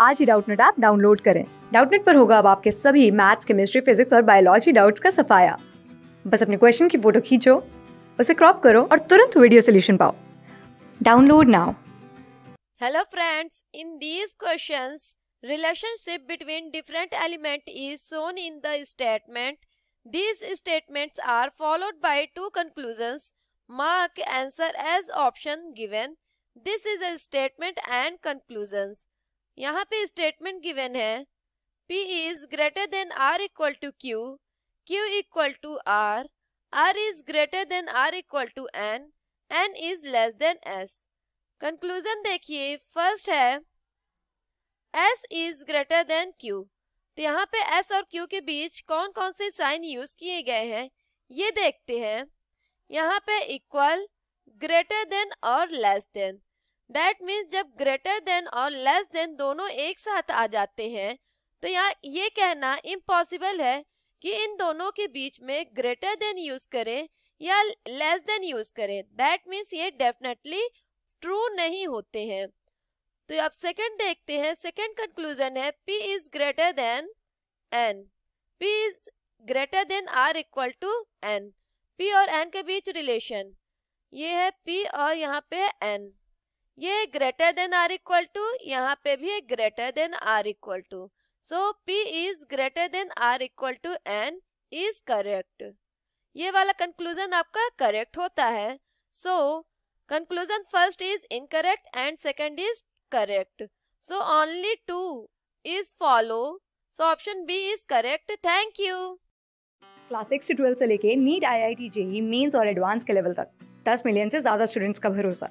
आज ही Doubtnut app download करें डाउटनेट पर होगा अब आपके सभी मैथ्स केमिस्ट्री फिजिक्स और बायोलॉजी डाउट्स का सफाया बस अपने क्वेश्चन की फोटो खींचो उसे क्रॉप करो और तुरंत वीडियो सोल्यूशन पाओ download now hello friends in these question relationship between different element is shown in the statement these statements are followed by two conclusion mark answer as option given this is a statement and conclusions यहाँ पे statement given है P is greater than R equal to Q, Q equal to R, R is greater than R equal to N, N is less then S. Conclusion देखिए first है S is greater than Q. तो यहाँ पे S और Q के बीच कौन कौन से साइन यूज किए गए हैं ये देखते हैं यहाँ पे इक्वल ग्रेटर देन और लेस देन दैट मीन्स जब ग्रेटर देन और लेस देन दोनों एक साथ आ जाते हैं तो यहाँ ये कहना इम्पॉसिबल है कि इन दोनों के बीच में ग्रेटर देन यूज करें या लेस देन यूज करें दैट मीन्स ये डेफिनेटली ट्रू नहीं होते हैं तो आप सेकंड देखते हैं सेकंड कंक्लूजन है P is greater than N P is greater than R equal to N P और एन के बीच रिलेशन ये है पी और यहाँ पे एन ये greater than R equal to यहाँ पे भी greater than R equal to so P is greater than R equal to N is correct ये वाला कंक्लूजन आपका करेक्ट होता है so conclusion first is incorrect and second is correct so only two is follow so option B is correct thank you class six से twelfth से लेके NEET I I T JEE mains और advance के level तक दस million से ज्यादा students का भरोसा